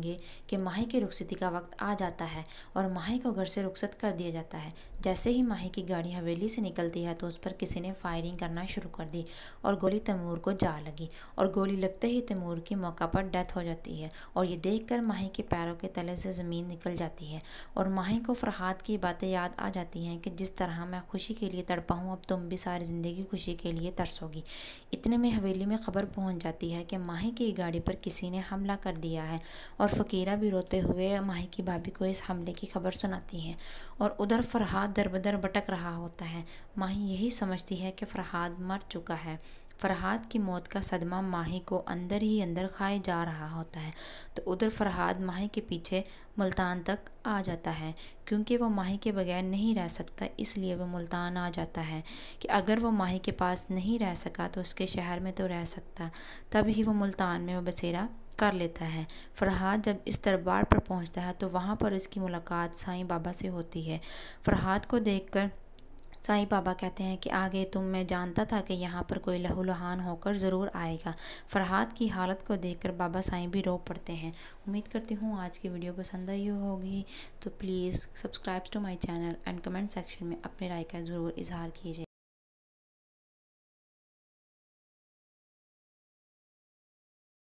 देखेंगे कि माही की रुखसती का वक्त आ जाता है और माही को घर से रुखसत कर दिया जाता है जैसे ही माही की गाड़ी हवेली से निकलती है तो उस पर किसी ने फायरिंग करना शुरू कर दी और गोली तैमूर को जा लगी और गोली लगते ही तैमूर की मौका पर डेथ हो जाती है और ये देख कर माही के पैरों के तले से ज़मीन निकल जाती है और माही को फरहाद की बातें याद आ जाती हैं कि जिस तरह मैं खुशी के लिए तड़पा हूँ अब तुम भी सारी ज़िंदगी खुशी के लिए तरसोगी इतने में हवेली में खबर पहुँच जाती है कि माही की गाड़ी पर किसी ने हमला कर दिया है और फ़कीरा भी रोते हुए माही की भाभी को इस हमले की खबर सुनाती हैं और उधर फरहाद दर बदर भटक रहा होता है माही यही समझती है कि फरहाद मर चुका है फरहाद की मौत का सदमा माही को अंदर ही अंदर खाए जा रहा होता है तो उधर फरहाद माही के पीछे मुल्तान तक आ जाता है क्योंकि वह माही के बगैर नहीं रह सकता इसलिए वह मुल्तान आ जाता है कि अगर वह माही के पास नहीं रह सका तो उसके शहर में तो रह सकता तब ही वह मुल्तान में वह बसेरा कर लेता है फ़रहाद जब इस दरबार पर पहुंचता है तो वहाँ पर उसकी मुलाकात साईं बाबा से होती है फ़रहाद को देखकर साईं बाबा कहते हैं कि आगे तुम मैं जानता था कि यहाँ पर कोई लहूलुहान होकर ज़रूर आएगा फरहाद की हालत को देखकर बाबा साईं भी रो पड़ते हैं उम्मीद करती हूँ आज की वीडियो पसंद आई होगी तो please subscribe to my channel and comment section में अपनी राय का ज़रूर इजहार कीजिए